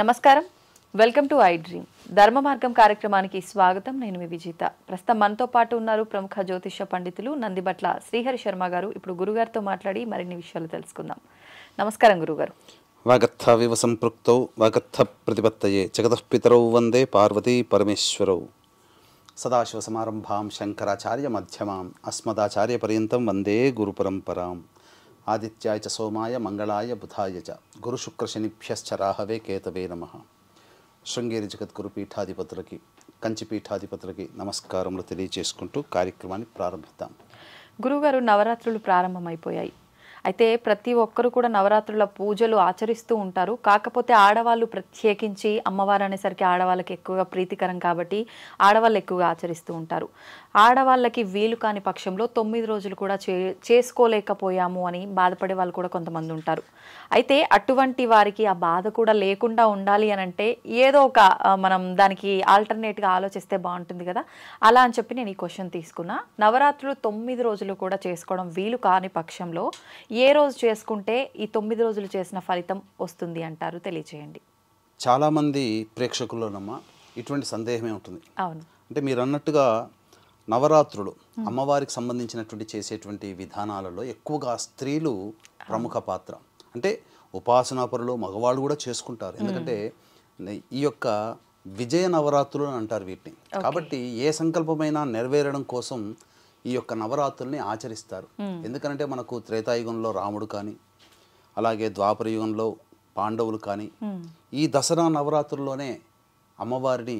నమస్కారం welcome to I dream ధర్మ మార్గం కార్యక్రమానికి స్వాగతం నేను మీ విజేత ప్రస్తుతం మనతో పాటు ఉన్నారు ప్రముఖ జ్యోతిష పండితులు నందిబట్ల శ్రీహరి శర్మ గారు ఇప్పుడు గురుగారితో మాట్లాడి మరిన్ని విషయాలు తెలుసుకుందాం నమస్కారం గురుగారు వాగత్థ వివ సంపృక్తౌ వాగత్థ ప్రతిపత్తయే జగతపితరౌ వందే పార్వతీ పరమేశ్వరౌ సదాశివ సమారంభాం శంకరాచార్య మధ్యమాం అస్మదాచార్య పర్యంతం వందే గురు పరంపరాం ఆదిత్యాయ చ సోమాయ మంగళాయ బుధాయ చ శనిభ్యశ్చ రాహవే కేతవే నమ శృంగేరి జగద్గురు పీఠాధిపతులకి కంచి పీఠాధిపతులకి నమస్కారములు తెలియజేసుకుంటూ కార్యక్రమాన్ని ప్రారంభిద్దాం గురుగారు నవరాత్రులు ప్రారంభమైపోయాయి అయితే ప్రతి ఒక్కరు కూడా నవరాత్రుల పూజలు ఆచరిస్తూ ఉంటారు కాకపోతే ఆడవాళ్ళు ప్రత్యేకించి అమ్మవారు అనేసరికి ఆడవాళ్ళకి ఎక్కువగా ప్రీతికరం కాబట్టి ఆడవాళ్ళు ఎక్కువగా ఆచరిస్తూ ఉంటారు ఆడవాళ్ళకి వీలు కాని పక్షంలో తొమ్మిది రోజులు కూడా చే చేసుకోలేకపోయాము అని బాధపడే వాళ్ళు కూడా కొంతమంది ఉంటారు అయితే అటువంటి వారికి ఆ బాధ కూడా లేకుండా ఉండాలి అని అంటే ఏదో ఒక మనం దానికి ఆల్టర్నేట్గా ఆలోచిస్తే బాగుంటుంది కదా అలా అని చెప్పి నేను ఈ క్వశ్చన్ తీసుకున్నా నవరాత్రులు తొమ్మిది రోజులు కూడా చేసుకోవడం వీలు కాని పక్షంలో ఏ రోజు చేసుకుంటే ఈ తొమ్మిది రోజులు చేసిన ఫలితం వస్తుంది అంటారు తెలియచేయండి చాలామంది ప్రేక్షకుల్లోనమ్మా ఇటువంటి సందేహమే ఉంటుంది అవును అంటే మీరు అన్నట్టుగా నవరాత్రులు అమ్మవారికి సంబంధించినటువంటి చేసేటువంటి విధానాలలో ఎక్కువగా స్త్రీలు ప్రముఖ పాత్ర అంటే ఉపాసనాపరులు మగవాళ్ళు కూడా చేసుకుంటారు ఎందుకంటే ఈ యొక్క విజయ నవరాత్రులు అని అంటారు వీటిని కాబట్టి ఏ సంకల్పమైనా నెరవేరడం కోసం ఈ యొక్క నవరాత్రుల్ని ఆచరిస్తారు ఎందుకంటే మనకు త్రేతాయుగంలో రాముడు కానీ అలాగే ద్వాపర యుగంలో పాండవులు కానీ ఈ దసరా నవరాత్రుల్లోనే అమ్మవారిని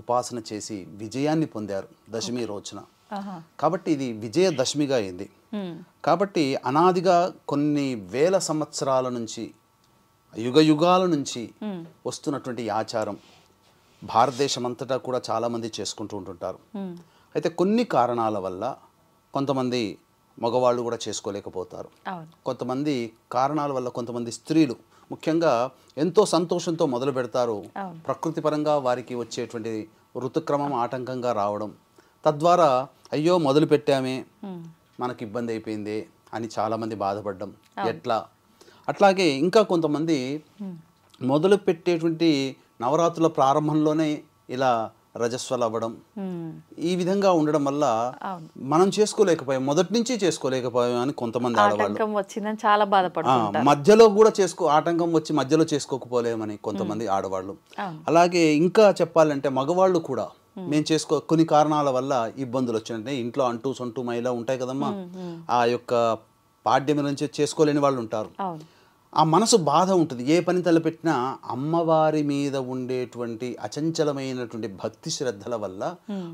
ఉపాసన చేసి విజయాన్ని పొందారు దశమి రోజున కాబట్టి ఇది విజయదశమిగా అయింది కాబట్టి అనాదిగా కొన్ని వేల సంవత్సరాల నుంచి యుగ యుగాల నుంచి వస్తున్నటువంటి ఆచారం భారతదేశం అంతటా కూడా చాలామంది చేసుకుంటూ ఉంటుంటారు అయితే కొన్ని కారణాల వల్ల కొంతమంది మగవాళ్ళు కూడా చేసుకోలేకపోతారు కొంతమంది కారణాల వల్ల కొంతమంది స్త్రీలు ముఖ్యంగా ఎంతో సంతోషంతో మొదలు పెడతారు ప్రకృతిపరంగా వారికి వచ్చేటువంటి ఋతుక్రమం ఆటంకంగా రావడం తద్వారా అయ్యో మొదలు పెట్టామే మనకి ఇబ్బంది అయిపోయింది అని చాలామంది బాధపడడం ఎట్లా అట్లాగే ఇంకా కొంతమంది మొదలు పెట్టేటువంటి నవరాత్రుల ప్రారంభంలోనే ఇలా రజస్వలు అవ్వడం ఈ విధంగా ఉండడం వల్ల మనం చేసుకోలేకపోయాం మొదటి నుంచి చేసుకోలేకపోయాం అని కొంతమంది ఆడవాళ్ళు వచ్చిందని చాలా బాధపడుతున్నారు మధ్యలో కూడా చేసుకో ఆటంకం వచ్చి మధ్యలో చేసుకోకపోలేమని కొంతమంది ఆడవాళ్ళు అలాగే ఇంకా చెప్పాలంటే మగవాళ్ళు కూడా మేము చేసుకో కొన్ని కారణాల వల్ల ఇబ్బందులు వచ్చినట్టే ఇంట్లో అంటూ సొంటూ మైలా ఉంటాయి కదమ్మా ఆ యొక్క పాడ్యం నుంచి చేసుకోలేని వాళ్ళు ఉంటారు ఆ మనసు బాధ ఉంటుంది ఏ పని తలపెట్టినా అమ్మవారి మీద ఉండేటువంటి అచంచలమైనటువంటి భక్తి శ్రద్ధల వల్ల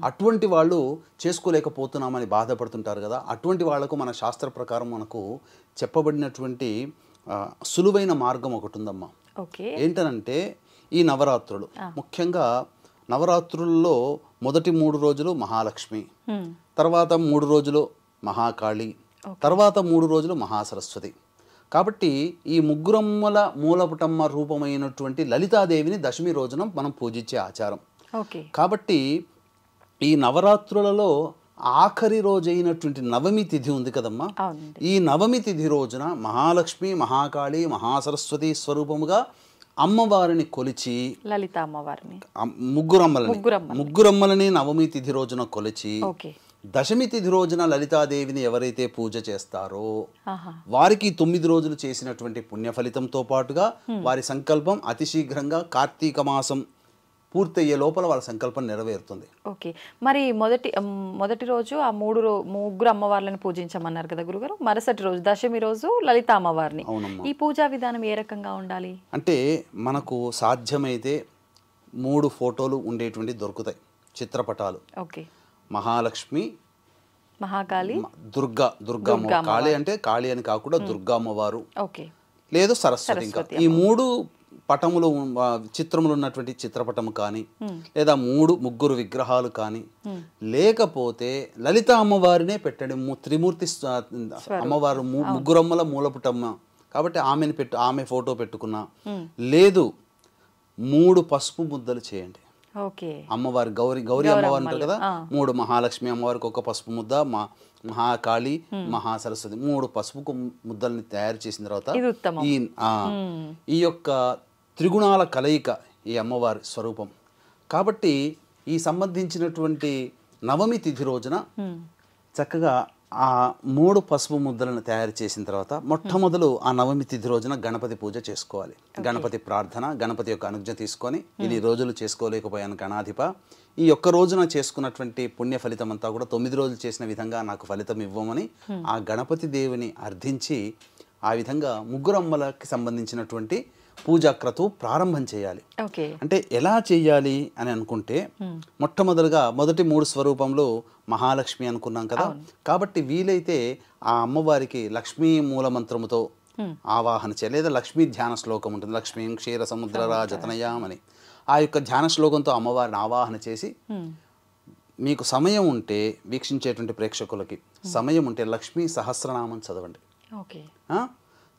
అటువంటి వాళ్ళు చేసుకోలేకపోతున్నామని బాధపడుతుంటారు కదా అటువంటి వాళ్లకు మన శాస్త్ర ప్రకారం మనకు చెప్పబడినటువంటి సులువైన మార్గం ఒకటి ఉందమ్మా ఏంటనంటే ఈ నవరాత్రులు ముఖ్యంగా నవరాత్రుల్లో మొదటి మూడు రోజులు మహాలక్ష్మి తర్వాత మూడు రోజులు మహాకాళి తర్వాత మూడు రోజులు మహాసరస్వతి కాబట్టి ఈ ముగ్గురమ్మల మూలపుటమ్మ రూపమైనటువంటి లలితాదేవిని దశమి రోజున మనం పూజించే ఆచారం కాబట్టి ఈ నవరాత్రులలో ఆఖరి రోజైనటువంటి నవమి తిథి ఉంది కదమ్మా ఈ నవమి తిథి రోజున మహాలక్ష్మి మహాకాళి మహాసరస్వతి స్వరూపముగా అమ్మవారిని కొలిచి లలిత అమ్మవారిని ముగ్గురమ్మలని ముగ్గురమ్మలని నవమి తిథి రోజున కొలిచి దశమి తిథి రోజున లలితాదేవిని ఎవరైతే పూజ చేస్తారో వారికి తొమ్మిది రోజులు చేసినటువంటి పుణ్య ఫలితంతో పాటుగా వారి సంకల్పం అతి శీఘ్రంగా కార్తీక మాసం పూర్తయ్యే లోపల వాళ్ళ సంకల్పం నెరవేరుతుంది ఓకే మరి మొదటి మొదటి రోజు ఆ మూడు ముగ్గురు అమ్మవార్లను పూజించమన్నారు కదా గురుగారు మరుసటి రోజు దశమి రోజు లలిత అమ్మవారిని ఈ పూజా విధానం ఏ రకంగా ఉండాలి అంటే మనకు సాధ్యమైతే మూడు ఫోటోలు ఉండేటువంటి దొరుకుతాయి చిత్రపటాలు ఓకే మహాలక్ష్మి మహాకాళి దుర్గా దుర్గా కాళి అంటే కాళి అని కాకుండా దుర్గా అమ్మవారు లేదు సరస్వతి ఇంకా ఈ మూడు పటములు చిత్రములు ఉన్నటువంటి చిత్రపటము కానీ లేదా మూడు ముగ్గురు విగ్రహాలు కానీ లేకపోతే లలిత అమ్మవారినే పెట్టండి త్రిమూర్తి అమ్మవారు ముగ్గురమ్మల మూలపుటమ్మ కాబట్టి ఆమెను పెట్టు ఆమె ఫోటో పెట్టుకున్నా లేదు మూడు పసుపు ముద్దలు చేయండి అమ్మవారి గౌరీ గౌరీ అమ్మవారు ఉంటారు కదా మూడు మహాలక్ష్మి అమ్మవారికి ఒక పసుపు ముద్ద మా మహాకాళి మహాసరస్వతి మూడు పసుపు ముద్దల్ని తయారు చేసిన తర్వాత ఈ ఈ యొక్క త్రిగుణాల కలయిక ఈ అమ్మవారి స్వరూపం కాబట్టి ఈ సంబంధించినటువంటి నవమి తిథి రోజున చక్కగా ఆ మూడు పసుపు ముద్దలను తయారు చేసిన తర్వాత మొట్టమొదలు ఆ నవమి తిథి రోజున గణపతి పూజ చేసుకోవాలి గణపతి ప్రార్థన గణపతి యొక్క అనుజ్ఞ తీసుకొని ఇది రోజులు చేసుకోలేకపోయాను గణాధిప ఈ ఒక్క రోజున చేసుకున్నటువంటి పుణ్య ఫలితం అంతా కూడా తొమ్మిది రోజులు చేసిన విధంగా నాకు ఫలితం ఇవ్వమని ఆ గణపతి దేవుని అర్థించి ఆ విధంగా ముగ్గురమ్మలకి సంబంధించినటువంటి పూజాక్రతు ప్రారంభం చేయాలి అంటే ఎలా చేయాలి అని అనుకుంటే మొట్టమొదటిగా మొదటి మూడు స్వరూపంలో మహాలక్ష్మి అనుకున్నాం కదా కాబట్టి వీలైతే ఆ అమ్మవారికి లక్ష్మీ మూల మంత్రముతో ఆవాహన చేయాలి లేదా లక్ష్మీ ధ్యాన శ్లోకం ఉంటుంది లక్ష్మీ క్షీర సముద్ర రాజతనయామని అని ఆ యొక్క ధ్యాన శ్లోకంతో అమ్మవారిని ఆవాహన చేసి మీకు సమయం ఉంటే వీక్షించేటువంటి ప్రేక్షకులకి సమయం ఉంటే లక్ష్మీ సహస్రనామం చదవండి ఓకే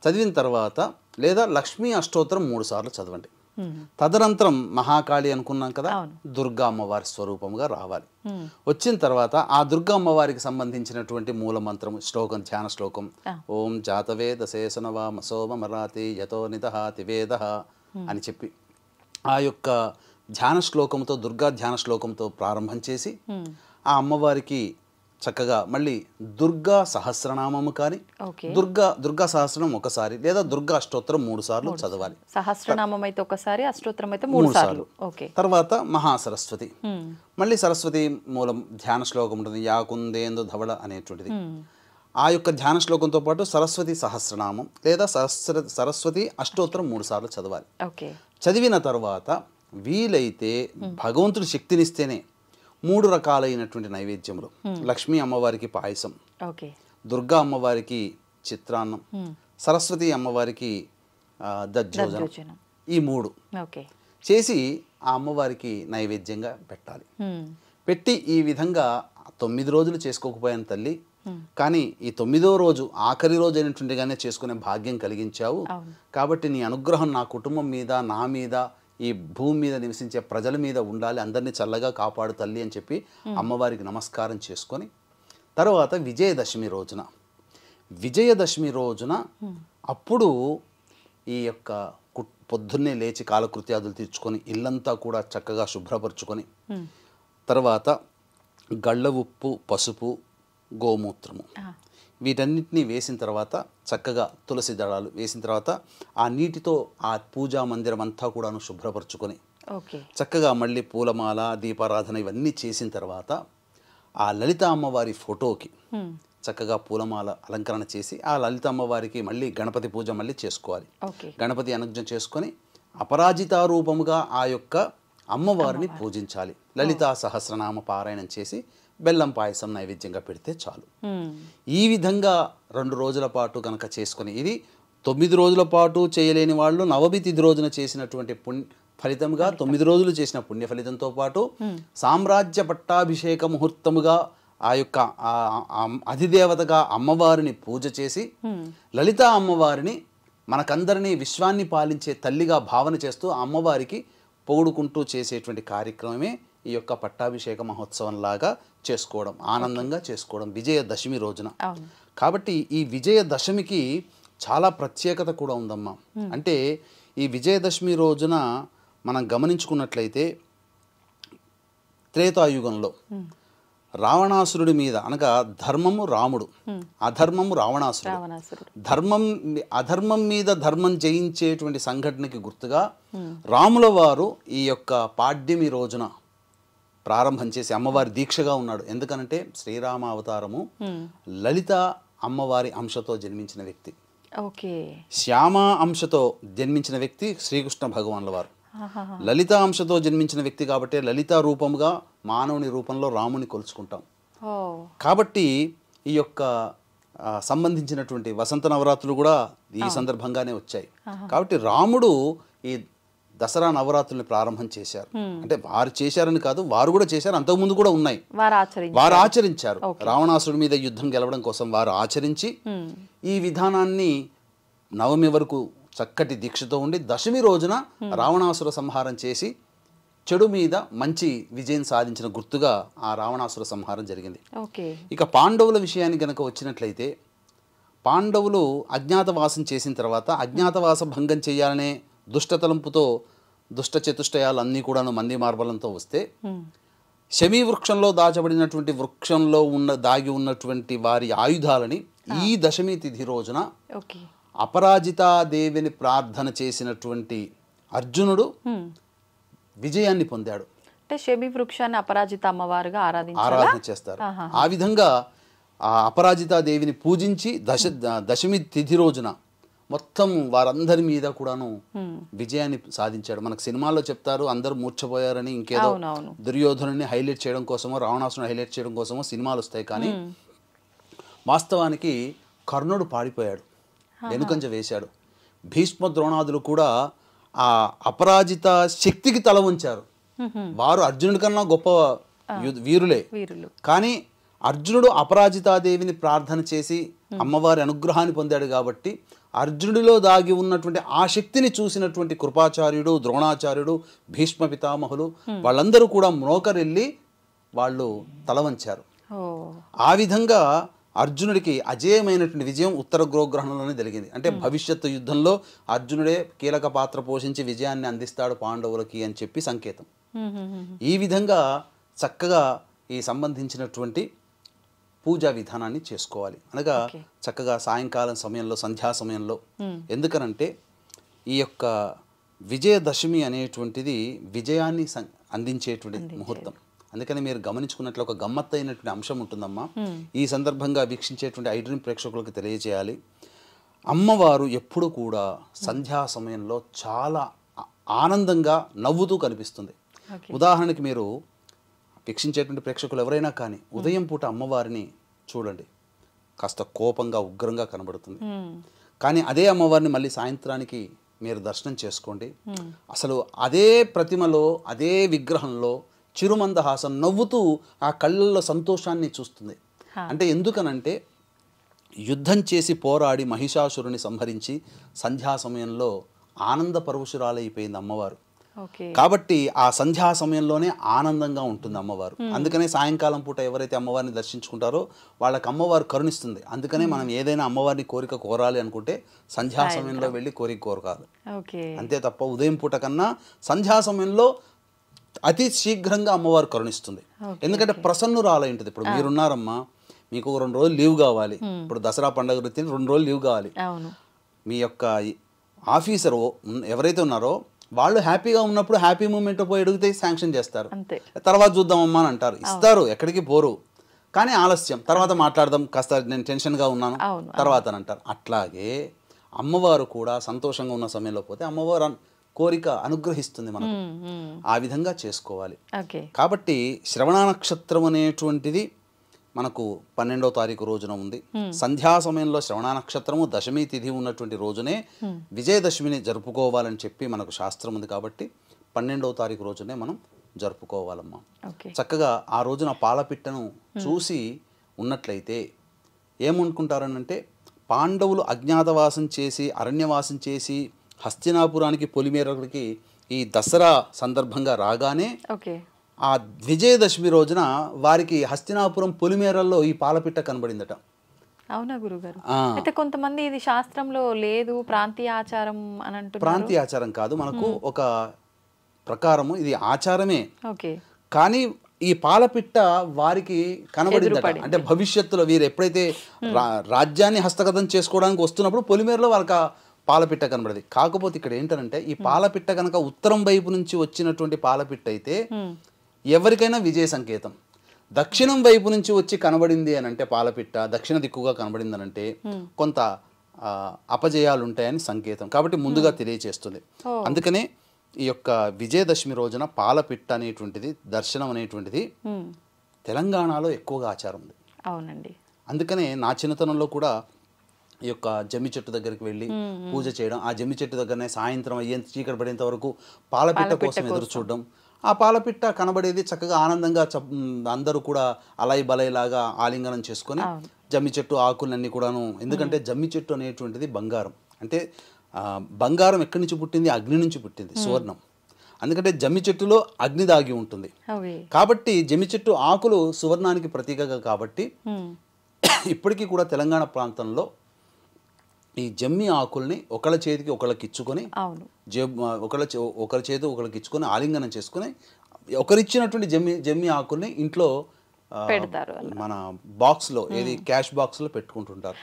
చదివిన తర్వాత లేదా లక్ష్మీ అష్టోత్తరం మూడు సార్లు చదవండి తదనంతరం మహాకాళి అనుకున్నాం కదా దుర్గా అమ్మవారి స్వరూపంగా రావాలి వచ్చిన తర్వాత ఆ దుర్గా అమ్మవారికి సంబంధించినటువంటి మూల మంత్రం శ్లోకం ధ్యాన శ్లోకం ఓం జాతవేద శేషనవ మసోమరాతి యతో నిదహాతి వేద అని చెప్పి ఆ యొక్క ధ్యాన శ్లోకంతో దుర్గా ధ్యాన శ్లోకంతో ప్రారంభం చేసి ఆ అమ్మవారికి చక్కగా మళ్ళీ దుర్గా సహస్రనామము కానీ దుర్గా దుర్గా సహస్రం ఒకసారి లేదా దుర్గా అష్టోత్తరం మూడు సార్లు చదవాలి సహస్రనామం అయితే ఒకసారి అష్టోత్తరం అయితే మూడు సార్లు తర్వాత మహా సరస్వతి మళ్ళీ సరస్వతి మూలం ధ్యాన శ్లోకం ఉంటుంది యాకుందేందు ధవళ అనేటువంటిది ఆ యొక్క ధ్యాన శ్లోకంతో పాటు సరస్వతి సహస్రనామం లేదా సహస్ర సరస్వతి అష్టోత్తరం మూడు సార్లు చదవాలి చదివిన తర్వాత వీలైతే భగవంతుడు శక్తినిస్తేనే మూడు రకాలైనటువంటి నైవేద్యములు hmm. లక్ష్మీ అమ్మవారికి పాయసం దుర్గా అమ్మవారికి చిత్రాన్నం hmm. సరస్వతి అమ్మవారికి దోజనం ఈ మూడు చేసి ఆ అమ్మవారికి నైవేద్యంగా పెట్టాలి hmm. పెట్టి ఈ విధంగా తొమ్మిది రోజులు చేసుకోకపోయాను తల్లి కానీ ఈ తొమ్మిదో రోజు ఆఖరి రోజు అయినటువంటిగానే చేసుకునే భాగ్యం కలిగించావు కాబట్టి నీ అనుగ్రహం నా కుటుంబం మీద నా మీద ఈ భూమి మీద నివసించే ప్రజల మీద ఉండాలి అందరినీ చల్లగా కాపాడు తల్లి అని చెప్పి అమ్మవారికి నమస్కారం చేసుకొని తర్వాత విజయదశమి రోజున విజయదశమి రోజున అప్పుడు ఈ యొక్క పొద్దున్నే లేచి కాలకృత్యాదులు తీర్చుకొని ఇల్లంతా కూడా చక్కగా శుభ్రపరుచుకొని తర్వాత గళ్ళ ఉప్పు పసుపు గోమూత్రము వీటన్నిటినీ వేసిన తర్వాత చక్కగా తులసి దళాలు వేసిన తర్వాత ఆ నీటితో ఆ పూజా మందిరం అంతా కూడాను శుభ్రపరచుకొని చక్కగా మళ్ళీ పూలమాల దీపారాధన ఇవన్నీ చేసిన తర్వాత ఆ లలిత అమ్మవారి ఫోటోకి చక్కగా పూలమాల అలంకరణ చేసి ఆ లలిత అమ్మవారికి మళ్ళీ గణపతి పూజ మళ్ళీ చేసుకోవాలి గణపతి అనుజ్ఞ చేసుకొని అపరాజిత రూపముగా ఆ యొక్క అమ్మవారిని పూజించాలి లలితా సహస్రనామ పారాయణం చేసి బెల్లం పాయసం నైవేద్యంగా పెడితే చాలు hmm. ఈ విధంగా రెండు రోజుల పాటు కనుక చేసుకుని ఇది తొమ్మిది రోజుల పాటు చేయలేని వాళ్ళు నవమి తిథి రోజున చేసినటువంటి పుణ్య ఫలితంగా తొమ్మిది రోజులు చేసిన పుణ్య ఫలితంతో పాటు hmm. సామ్రాజ్య పట్టాభిషేక ముహూర్తముగా ఆ యొక్క అధిదేవతగా అమ్మవారిని పూజ చేసి hmm. లలిత అమ్మవారిని మనకందరినీ విశ్వాన్ని పాలించే తల్లిగా భావన చేస్తూ అమ్మవారికి పొగుడుకుంటూ చేసేటువంటి కార్యక్రమమే ఈ యొక్క పట్టాభిషేక మహోత్సవం లాగా చేసుకోవడం ఆనందంగా చేసుకోవడం విజయదశమి రోజున కాబట్టి ఈ విజయదశమికి చాలా ప్రత్యేకత కూడా ఉందమ్మా అంటే ఈ విజయదశమి రోజున మనం గమనించుకున్నట్లయితే త్రేతాయుగంలో రావణాసురుడి మీద అనగా ధర్మము రాముడు అధర్మము రావణాసురుడు ధర్మం అధర్మం మీద ధర్మం జయించేటువంటి సంఘటనకి గుర్తుగా రాముల వారు ఈ యొక్క పాడ్యమి రోజున ప్రారంభం చేసి అమ్మవారి దీక్షగా ఉన్నాడు ఎందుకనంటే శ్రీరామ అవతారము లలిత అమ్మవారి అంశతో జన్మించిన వ్యక్తి ఓకే శ్యామ అంశతో జన్మించిన వ్యక్తి శ్రీకృష్ణ భగవానుల వారు లలిత అంశతో జన్మించిన వ్యక్తి కాబట్టి లలిత రూపంగా మానవుని రూపంలో రాముని కొలుచుకుంటాం కాబట్టి ఈ యొక్క సంబంధించినటువంటి వసంత నవరాత్రులు కూడా ఈ సందర్భంగానే వచ్చాయి కాబట్టి రాముడు ఈ దసరా నవరాత్రుల్ని ప్రారంభం చేశారు అంటే వారు చేశారని కాదు వారు కూడా చేశారు అంతకుముందు కూడా ఉన్నాయి వారు ఆచరించారు రావణాసుడి మీద యుద్ధం గెలవడం కోసం వారు ఆచరించి ఈ విధానాన్ని నవమి వరకు చక్కటి దీక్షతో ఉండి దశమి రోజున రావణాసుర సంహారం చేసి చెడు మీద మంచి విజయం సాధించిన గుర్తుగా ఆ రావణాసుర సంహారం జరిగింది ఇక పాండవుల విషయానికి గనక వచ్చినట్లయితే పాండవులు అజ్ఞాతవాసం చేసిన తర్వాత అజ్ఞాతవాస భంగం చేయాలనే దుష్టతలంపుతో దుష్ట చతుష్టయాలన్నీ కూడాను మంది మార్బలంతో వస్తే శమీ వృక్షంలో దాచబడినటువంటి వృక్షంలో ఉన్న దాగి ఉన్నటువంటి వారి ఆయుధాలని ఈ దశమి తిథి రోజున అపరాజితాదేవిని ప్రార్థన చేసినటువంటి అర్జునుడు విజయాన్ని పొందాడు అంటే శమి వృక్షాన్ని అపరాజిత అమ్మవారుగా ఆరాధన చేస్తారు ఆ విధంగా ఆ అపరాజితాదేవిని పూజించి దశ దశమి తిథి రోజున మొత్తం వారందరి మీద కూడాను విజయాన్ని సాధించాడు మనకు సినిమాల్లో చెప్తారు అందరూ మూర్చపోయారని ఇంకేదో దుర్యోధను హైలైట్ చేయడం కోసమో రావణాసును హైలైట్ చేయడం కోసమో సినిమాలు వస్తాయి కానీ వాస్తవానికి కర్ణుడు పాడిపోయాడు వెనుకంజ వేశాడు భీష్మ ద్రోణాదులు కూడా ఆ అపరాజిత శక్తికి తల ఉంచారు వారు అర్జునుడి కన్నా గొప్ప వీరులే కానీ అర్జునుడు అపరాజితాదేవిని ప్రార్థన చేసి అమ్మవారి అనుగ్రహాన్ని పొందాడు కాబట్టి అర్జునుడిలో దాగి ఉన్నటువంటి ఆ శక్తిని చూసినటువంటి కృపాచార్యుడు ద్రోణాచార్యుడు భీష్మ పితామహులు వాళ్ళందరూ కూడా మ్రోకరెళ్ళి వాళ్ళు తలవంచారు ఆ విధంగా అర్జునుడికి అజేయమైనటువంటి విజయం ఉత్తర గోగ్రహణంలోనే జరిగింది అంటే భవిష్యత్తు యుద్ధంలో అర్జునుడే కీలక పాత్ర పోషించి విజయాన్ని అందిస్తాడు పాండవులకి అని చెప్పి సంకేతం ఈ విధంగా చక్కగా ఈ సంబంధించినటువంటి పూజా విధానాన్ని చేసుకోవాలి అనగా చక్కగా సాయంకాలం సమయంలో సంధ్యా సమయంలో ఎందుకనంటే ఈ యొక్క విజయదశమి అనేటువంటిది విజయాన్ని అందించేటువంటి ముహూర్తం అందుకని మీరు గమనించుకున్నట్లు ఒక గమ్మత్తైనటువంటి అంశం ఉంటుందమ్మా ఈ సందర్భంగా వీక్షించేటువంటి ఐడ్రీమ్ ప్రేక్షకులకు తెలియజేయాలి అమ్మవారు ఎప్పుడు కూడా సంధ్యా సమయంలో చాలా ఆనందంగా నవ్వుతూ కనిపిస్తుంది ఉదాహరణకి మీరు వీక్షించేటువంటి ప్రేక్షకులు ఎవరైనా కానీ ఉదయం పూట అమ్మవారిని చూడండి కాస్త కోపంగా ఉగ్రంగా కనబడుతుంది కానీ అదే అమ్మవారిని మళ్ళీ సాయంత్రానికి మీరు దర్శనం చేసుకోండి అసలు అదే ప్రతిమలో అదే విగ్రహంలో చిరుమందహాసం నవ్వుతూ ఆ కళ్ళల్లో సంతోషాన్ని చూస్తుంది అంటే ఎందుకనంటే యుద్ధం చేసి పోరాడి మహిషాసురుని సంహరించి సంధ్యా సమయంలో ఆనంద పరవశురాలైపోయింది అమ్మవారు కాబట్టి ఆ సంధ్యా సమయంలోనే ఆనందంగా ఉంటుంది అమ్మవారు అందుకనే సాయంకాలం పూట ఎవరైతే అమ్మవారిని దర్శించుకుంటారో వాళ్ళకి అమ్మవారు కరుణిస్తుంది అందుకనే మనం ఏదైనా అమ్మవారిని కోరిక కోరాలి అనుకుంటే సంధ్యా సమయంలో వెళ్ళి కోరిక కోరకాలి అంతే తప్ప ఉదయం పూట కన్నా సంధ్యా సమయంలో అతి శీఘ్రంగా అమ్మవారు కరుణిస్తుంది ఎందుకంటే ప్రసన్నురాలై ఉంటుంది ఇప్పుడు మీరున్నారమ్మా మీకు రెండు రోజులు లీవ్ కావాలి ఇప్పుడు దసరా పండుగ రెండు రోజులు లీవ్ కావాలి మీ యొక్క ఆఫీసర్ ఎవరైతే ఉన్నారో వాళ్ళు హ్యాపీగా ఉన్నప్పుడు హ్యాపీ మూమెంట్ పోయి అడిగితే శాంక్షన్ చేస్తారు తర్వాత చూద్దామమ్మా అని అంటారు ఇస్తారు ఎక్కడికి పోరు కానీ ఆలస్యం తర్వాత మాట్లాడదాం కాస్త నేను టెన్షన్గా ఉన్నాను తర్వాత అని అంటారు అట్లాగే అమ్మవారు కూడా సంతోషంగా ఉన్న సమయంలో పోతే అమ్మవారు కోరిక అనుగ్రహిస్తుంది మనం ఆ విధంగా చేసుకోవాలి కాబట్టి శ్రవణ నక్షత్రం అనేటువంటిది మనకు పన్నెండో తారీఖు రోజున ఉంది సంధ్యా సమయంలో శ్రవణ నక్షత్రము దశమి తిథి ఉన్నటువంటి రోజునే విజయదశమిని జరుపుకోవాలని చెప్పి మనకు శాస్త్రం ఉంది కాబట్టి పన్నెండో తారీఖు రోజునే మనం జరుపుకోవాలమ్మా చక్కగా ఆ రోజున పాలపిట్టను చూసి ఉన్నట్లయితే ఏమనుకుంటారనంటే పాండవులు అజ్ఞాతవాసం చేసి అరణ్యవాసం చేసి హస్తినాపురానికి పొలిమేరకుడికి ఈ దసరా సందర్భంగా రాగానే ఆ విజయదశమి రోజున వారికి హస్తినాపురం పొలిమేరల్లో ఈ పాలపిట్ట కనబడిందట అవునా గురుగారు అయితే కొంతమంది ఇది శాస్త్రంలో లేదు ప్రాంతీయ ఆచారం అని అంటే ప్రాంతీయ ఆచారం కాదు మనకు ఒక ప్రకారము ఇది ఆచారమే ఓకే కానీ ఈ పాలపిట్ట వారికి కనబడిందట అంటే భవిష్యత్తులో వీరు ఎప్పుడైతే రాజ్యాన్ని హస్తగతం చేసుకోవడానికి వస్తున్నప్పుడు పొలిమేరలో వాళ్ళకి పాలపిట్ట కనబడింది కాకపోతే ఇక్కడ ఏంటంటే ఈ పాలపిట్ట కనుక ఉత్తరం వైపు నుంచి వచ్చినటువంటి పాలపిట్ట అయితే ఎవరికైనా విజయ సంకేతం దక్షిణం వైపు నుంచి వచ్చి కనబడింది అని అంటే పాలపిట్ట దక్షిణ దిక్కుగా కనబడింది అని అంటే కొంత అపజయాలు ఉంటాయని సంకేతం కాబట్టి ముందుగా తెలియచేస్తుంది అందుకనే ఈ యొక్క విజయదశమి రోజున పాలపిట్ట అనేటువంటిది దర్శనం అనేటువంటిది తెలంగాణలో ఎక్కువగా ఆచారం ఉంది అవునండి అందుకనే నా చిన్నతనంలో కూడా ఈ యొక్క జమ్మి చెట్టు దగ్గరికి వెళ్ళి పూజ చేయడం ఆ జమ్మి చెట్టు దగ్గరనే సాయంత్రం అయ్యేంత చీకటి పడేంత వరకు పాలపిట్ట కోసం ఎదురు చూడడం ఆ పాలపిట్ట కనబడేది చక్కగా ఆనందంగా అందరూ కూడా అలై బలైలాగా ఆలింగనం చేసుకొని జమ్మి చెట్టు ఆకులన్నీ కూడాను ఎందుకంటే జమ్మి చెట్టు అనేటువంటిది బంగారం అంటే బంగారం ఎక్కడి నుంచి పుట్టింది అగ్ని నుంచి పుట్టింది సువర్ణం అందుకంటే జమ్మి చెట్టులో అగ్ని దాగి ఉంటుంది కాబట్టి జమ్మి చెట్టు ఆకులు సువర్ణానికి ప్రతీకగా కాబట్టి ఇప్పటికీ కూడా తెలంగాణ ప్రాంతంలో ఈ జమ్మి ఆకుల్ని ఒకళ్ళ చేతికి ఒకళ్ళకి ఇచ్చుకొని ఒకళ్ళ ఒకరి చేతి ఒకళ్ళకి ఇచ్చుకొని ఆలింగనం చేసుకుని ఒకరిచ్చినటువంటి జమ్మి జమ్మి ఆకుల్ని ఇంట్లో పెడతారు మన బాక్స్ లో ఏది క్యాష్ బాక్స్ లో పెట్టుకుంటుంటారు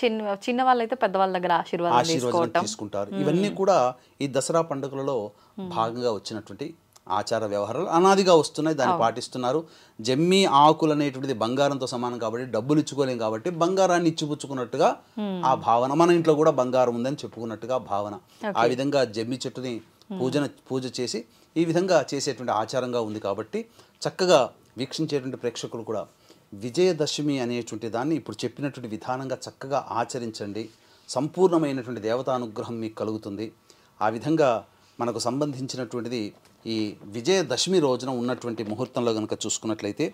చిన్న చిన్న వాళ్ళైతే పెద్దవాళ్ళ దగ్గర ఆశీర్వాదం తీసుకుంటారు ఇవన్నీ కూడా ఈ దసరా పండుగలలో భాగంగా వచ్చినటువంటి ఆచార వ్యవహారాలు అనాదిగా వస్తున్నాయి దాన్ని పాటిస్తున్నారు జమ్మి ఆకులు అనేటువంటిది బంగారంతో సమానం కాబట్టి డబ్బులు ఇచ్చుకోలేం కాబట్టి బంగారాన్ని ఇచ్చిపుచ్చుకున్నట్టుగా ఆ భావన మన ఇంట్లో కూడా బంగారం ఉందని చెప్పుకున్నట్టుగా భావన ఆ విధంగా జమ్మి చెట్టుని పూజన పూజ చేసి ఈ విధంగా చేసేటువంటి ఆచారంగా ఉంది కాబట్టి చక్కగా వీక్షించేటువంటి ప్రేక్షకులు కూడా విజయదశమి అనేటువంటి దాన్ని ఇప్పుడు చెప్పినటువంటి విధానంగా చక్కగా ఆచరించండి సంపూర్ణమైనటువంటి దేవతానుగ్రహం మీకు కలుగుతుంది ఆ విధంగా మనకు సంబంధించినటువంటిది ఈ విజయదశమి రోజున ఉన్నటువంటి ముహూర్తంలో కనుక చూసుకున్నట్లయితే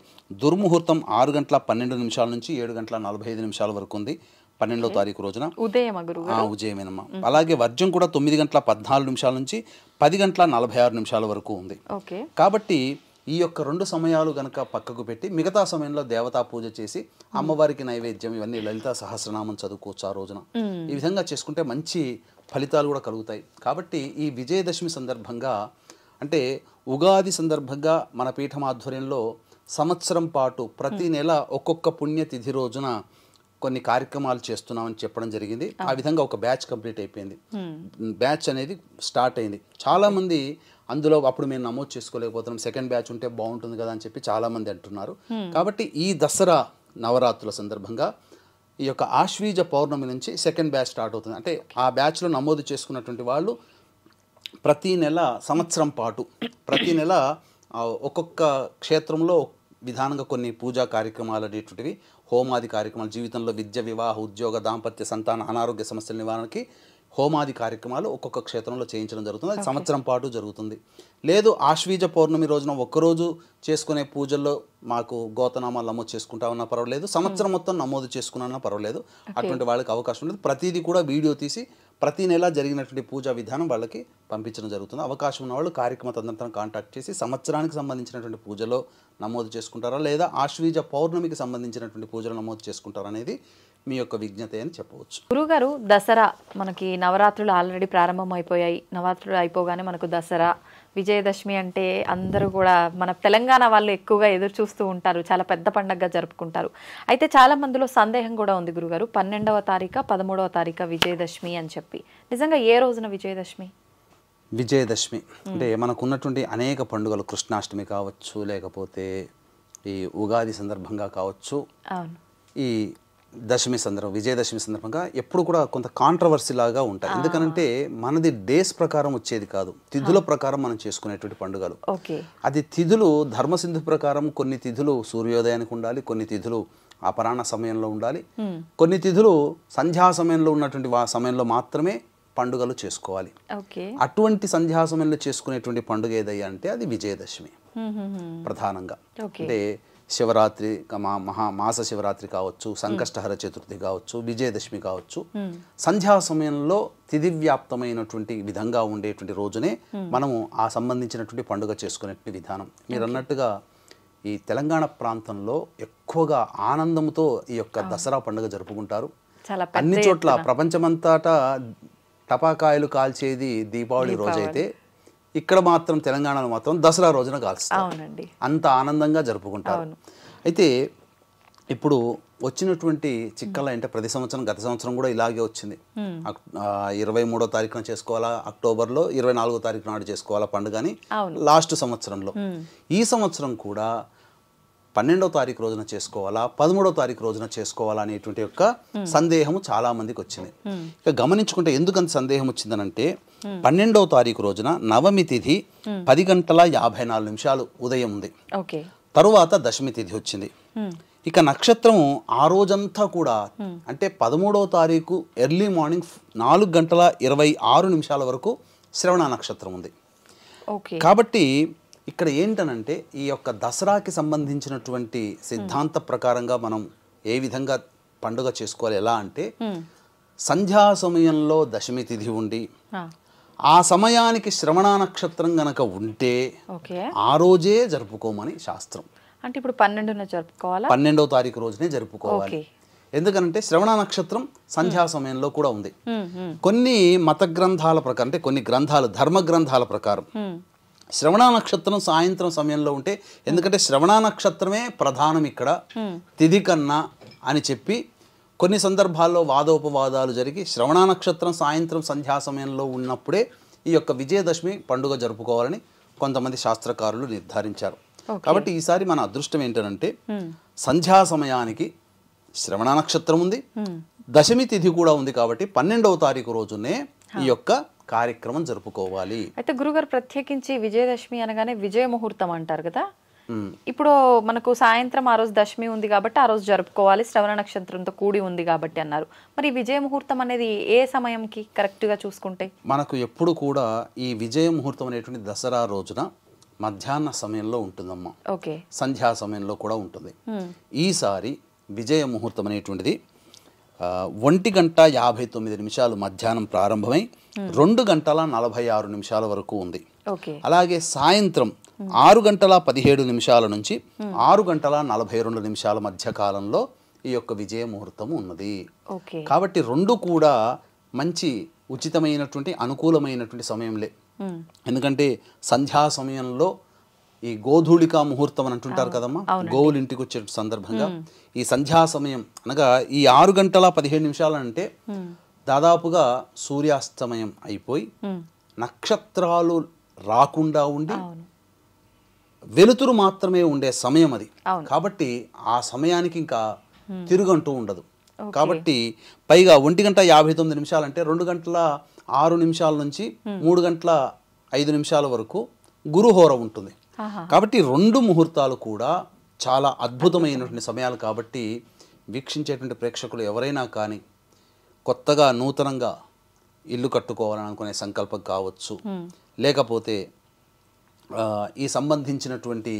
దుర్ముహూర్తం ఆరు గంటల పన్నెండు నిమిషాల నుంచి ఏడు గంటల నలభై ఐదు నిమిషాల వరకు ఉంది పన్నెండో తారీఖు రోజున ఉదయం ఉదయమేనమ్మా అలాగే వర్జం కూడా తొమ్మిది గంటల పద్నాలుగు నిమిషాల నుంచి పది గంటల నలభై ఆరు నిమిషాల వరకు ఉంది కాబట్టి ఈ యొక్క రెండు సమయాలు గనక పక్కకు పెట్టి మిగతా సమయంలో దేవతా పూజ చేసి అమ్మవారికి నైవేద్యం ఇవన్నీ లలిత సహస్రనామం చదువుకోవచ్చు ఆ రోజున ఈ విధంగా చేసుకుంటే మంచి ఫలితాలు కూడా కలుగుతాయి కాబట్టి ఈ విజయదశమి సందర్భంగా అంటే ఉగాది సందర్భంగా మన పీఠం ఆధ్వర్యంలో సంవత్సరం పాటు ప్రతి hmm. నెల ఒక్కొక్క పుణ్యతిథి రోజున కొన్ని కార్యక్రమాలు చేస్తున్నామని చెప్పడం జరిగింది ఆ hmm. విధంగా ఒక బ్యాచ్ కంప్లీట్ అయిపోయింది hmm. బ్యాచ్ అనేది స్టార్ట్ అయింది చాలామంది అందులో అప్పుడు మేము నమోదు చేసుకోలేకపోతున్నాం సెకండ్ బ్యాచ్ ఉంటే బాగుంటుంది కదా అని చెప్పి చాలామంది అంటున్నారు కాబట్టి ఈ దసరా నవరాత్రుల సందర్భంగా ఈ యొక్క ఆశ్వీజ పౌర్ణమి నుంచి సెకండ్ బ్యాచ్ స్టార్ట్ అవుతుంది అంటే ఆ బ్యాచ్లో నమోదు చేసుకున్నటువంటి వాళ్ళు ప్రతీ నెల సంవత్సరం పాటు ప్రతీ నెల ఒక్కొక్క క్షేత్రంలో విధానంగా కొన్ని పూజా కార్యక్రమాలు అనేటువంటివి హోమాది కార్యక్రమాలు జీవితంలో విద్య వివాహ ఉద్యోగ దాంపత్య సంతాన అనారోగ్య సమస్యల నివారణకి హోమాది కార్యక్రమాలు ఒక్కొక్క క్షేత్రంలో చేయించడం జరుగుతుంది అది సంవత్సరం పాటు జరుగుతుంది లేదు ఆశ్వీజ పౌర్ణమి రోజున ఒక్కరోజు చేసుకునే పూజల్లో మాకు గోతనామాలు నమోదు ఉన్నా పర్వాలేదు సంవత్సరం మొత్తం నమోదు చేసుకున్నా పర్వాలేదు అటువంటి వాళ్ళకి అవకాశం లేదు ప్రతిదీ కూడా వీడియో తీసి ప్రతి నెల జరిగినటువంటి పూజా విధానం వాళ్ళకి పంపించడం జరుగుతుంది అవకాశం ఉన్న వాళ్ళు కార్యక్రమ తదంతరం కాంటాక్ట్ చేసి సంవత్సరానికి సంబంధించినటువంటి పూజలో నమోదు చేసుకుంటారా లేదా ఆశ్వీజ పౌర్ణమికి సంబంధించినటువంటి పూజలు నమోదు చేసుకుంటారా అనేది మీ యొక్క విజ్ఞత అని చెప్పవచ్చు గురుగారు దసరా మనకి నవరాత్రులు ఆల్రెడీ ప్రారంభం అయిపోయాయి నవరాత్రులు అయిపోగానే మనకు దసరా విజయదశమి అంటే అందరూ కూడా మన తెలంగాణ వాళ్ళు ఎక్కువగా ఎదురు చూస్తూ ఉంటారు చాలా పెద్ద పండగగా జరుపుకుంటారు అయితే చాలా మందిలో సందేహం కూడా ఉంది గురుగారు పన్నెండవ తారీఖ పదమూడవ తారీఖ విజయదశమి అని చెప్పి నిజంగా ఏ రోజున విజయదశమి విజయదశమి అంటే మనకున్నటువంటి అనేక పండుగలు కృష్ణాష్టమి కావచ్చు లేకపోతే ఈ ఉగాది సందర్భంగా కావచ్చు ఈ దశమి సందర్భం విజయదశమి సందర్భంగా ఎప్పుడు కూడా కొంత కాంట్రవర్సీ లాగా ఉంటాయి ఎందుకనంటే మనది డేస్ ప్రకారం వచ్చేది కాదు తిథుల ప్రకారం మనం చేసుకునేటువంటి పండుగలు అది తిథులు ధర్మసింధు ప్రకారం కొన్ని తిథులు సూర్యోదయానికి ఉండాలి కొన్ని తిథులు అపరాణ సమయంలో ఉండాలి కొన్ని తిథులు సంధ్యా సమయంలో ఉన్నటువంటి సమయంలో మాత్రమే పండుగలు చేసుకోవాలి అటువంటి సంధ్యా సమయంలో చేసుకునేటువంటి పండుగ ఏదయ్యా అంటే అది విజయదశమి ప్రధానంగా అంటే శివరాత్రి మహా మాస శివరాత్రి కావచ్చు సంకష్టహర చతుర్థి కావచ్చు విజయదశమి కావచ్చు సంధ్యా సమయంలో తిథి వ్యాప్తమైనటువంటి విధంగా ఉండేటువంటి రోజునే మనము ఆ సంబంధించినటువంటి పండుగ చేసుకునేటువంటి విధానం మీరు అన్నట్టుగా ఈ తెలంగాణ ప్రాంతంలో ఎక్కువగా ఆనందంతో ఈ యొక్క దసరా పండుగ జరుపుకుంటారు అన్ని చోట్ల ప్రపంచమంతటా టపాకాయలు కాల్చేది దీపావళి రోజైతే ఇక్కడ మాత్రం తెలంగాణలో మాత్రం దసరా రోజున కాల్స్తారు అంత ఆనందంగా జరుపుకుంటారు అయితే ఇప్పుడు వచ్చినటువంటి చిక్కల అంటే ప్రతి సంవత్సరం గత సంవత్సరం కూడా ఇలాగే వచ్చింది ఇరవై మూడో తారీఖున చేసుకోవాలా అక్టోబర్లో ఇరవై నాలుగో తారీఖు నాడు చేసుకోవాలా పండుగని లాస్ట్ సంవత్సరంలో ఈ సంవత్సరం కూడా పన్నెండో తారీఖు రోజున చేసుకోవాలా పదమూడో తారీఖు రోజున చేసుకోవాలా అనేటువంటి యొక్క సందేహం చాలా మందికి వచ్చింది ఇక గమనించుకుంటే ఎందుకంత సందేహం వచ్చిందనంటే పన్నెండవ తారీఖు రోజున నవమి తిథి పది గంటల యాభై నాలుగు నిమిషాలు ఉదయం ఉంది తరువాత దశమి తిథి వచ్చింది ఇక నక్షత్రం ఆ రోజంతా కూడా అంటే పదమూడవ తారీఖు ఎర్లీ మార్నింగ్ నాలుగు గంటల ఇరవై ఆరు నిమిషాల వరకు శ్రవణ నక్షత్రం ఉంది కాబట్టి ఇక్కడ ఏంటనంటే ఈ యొక్క దసరాకి సంబంధించినటువంటి సిద్ధాంత ప్రకారంగా మనం ఏ విధంగా పండుగ చేసుకోవాలి ఎలా అంటే సంధ్యా సమయంలో దశమి తిథి ఉండి ఆ సమయానికి శ్రవణ నక్షత్రం గనక ఉంటే ఆ రోజే జరుపుకోమని శాస్త్రం అంటే ఇప్పుడు పన్నెండున జరుపుకోవాలి పన్నెండవ తారీఖు రోజునే జరుపుకోవాలి ఎందుకనంటే శ్రవణ నక్షత్రం సంధ్యా సమయంలో కూడా ఉంది కొన్ని మత గ్రంథాల ప్రకారం అంటే కొన్ని గ్రంథాలు ధర్మ గ్రంథాల ప్రకారం శ్రవణ నక్షత్రం సాయంత్రం సమయంలో ఉంటే ఎందుకంటే శ్రవణ నక్షత్రమే ప్రధానం ఇక్కడ తిథి కన్నా అని చెప్పి కొన్ని సందర్భాల్లో వాదోపవాదాలు జరిగి శ్రవణ నక్షత్రం సాయంత్రం సంధ్యా సమయంలో ఉన్నప్పుడే ఈ యొక్క విజయదశమి పండుగ జరుపుకోవాలని కొంతమంది శాస్త్రకారులు నిర్ధారించారు కాబట్టి ఈసారి మన అదృష్టం ఏంటంటే సంధ్యా సమయానికి శ్రవణ నక్షత్రం ఉంది దశమి తిథి కూడా ఉంది కాబట్టి పన్నెండవ తారీఖు రోజునే ఈ యొక్క కార్యక్రమం జరుపుకోవాలి అయితే గురుగారు ప్రత్యేకించి విజయదశమి అనగానే విజయ ముహూర్తం అంటారు కదా ఇప్పుడు మనకు సాయంత్రం ఆ రోజు దశమి ఉంది కాబట్టి ఆ రోజు జరుపుకోవాలి శ్రవణ నక్షత్రంతో కూడి ఉంది కాబట్టి అన్నారు మరి విజయ ముహూర్తం అనేది ఏ సమయంకి కరెక్ట్గా చూసుకుంటే మనకు ఎప్పుడు కూడా ఈ విజయ ముహూర్తం అనేటువంటి దసరా రోజున మధ్యాహ్న సమయంలో ఉంటుందమ్మా ఓకే సంధ్యా సమయంలో కూడా ఉంటుంది ఈసారి విజయ ముహూర్తం అనేటువంటిది ఒంటి గంట యాభై తొమ్మిది నిమిషాలు మధ్యాహ్నం ప్రారంభమై hmm. రెండు గంటల నలభై ఆరు నిమిషాల వరకు ఉంది అలాగే సాయంత్రం hmm. ఆరు గంటల పదిహేడు నిమిషాల నుంచి hmm. ఆరు గంటల నలభై రెండు నిమిషాల మధ్య కాలంలో ఈ యొక్క విజయ ముహూర్తం ఉన్నది కాబట్టి రెండు కూడా మంచి ఉచితమైనటువంటి అనుకూలమైనటువంటి సమయంలే ఎందుకంటే సంధ్యా సమయంలో ఈ గోధూళికా ముహూర్తం అని అంటుంటారు కదమ్మా గోవులు ఇంటికి వచ్చే సందర్భంగా ఈ సంధ్యా సమయం అనగా ఈ ఆరు గంటల పదిహేను నిమిషాలు అంటే దాదాపుగా సూర్యాస్తమయం అయిపోయి నక్షత్రాలు రాకుండా ఉండి వెలుతురు మాత్రమే ఉండే సమయం అది కాబట్టి ఆ సమయానికి ఇంకా తిరుగంటూ ఉండదు కాబట్టి పైగా ఒంటి గంట యాభై తొమ్మిది నిమిషాలంటే రెండు గంటల ఆరు నిమిషాల నుంచి మూడు గంటల ఐదు నిమిషాల వరకు గురుహోర ఉంటుంది కాబట్టి రెండు ముహూర్తాలు కూడా చాలా అద్భుతమైనటువంటి సమయాలు కాబట్టి వీక్షించేటువంటి ప్రేక్షకులు ఎవరైనా కానీ కొత్తగా నూతనంగా ఇల్లు కట్టుకోవాలనుకునే సంకల్పం కావచ్చు లేకపోతే ఈ సంబంధించినటువంటి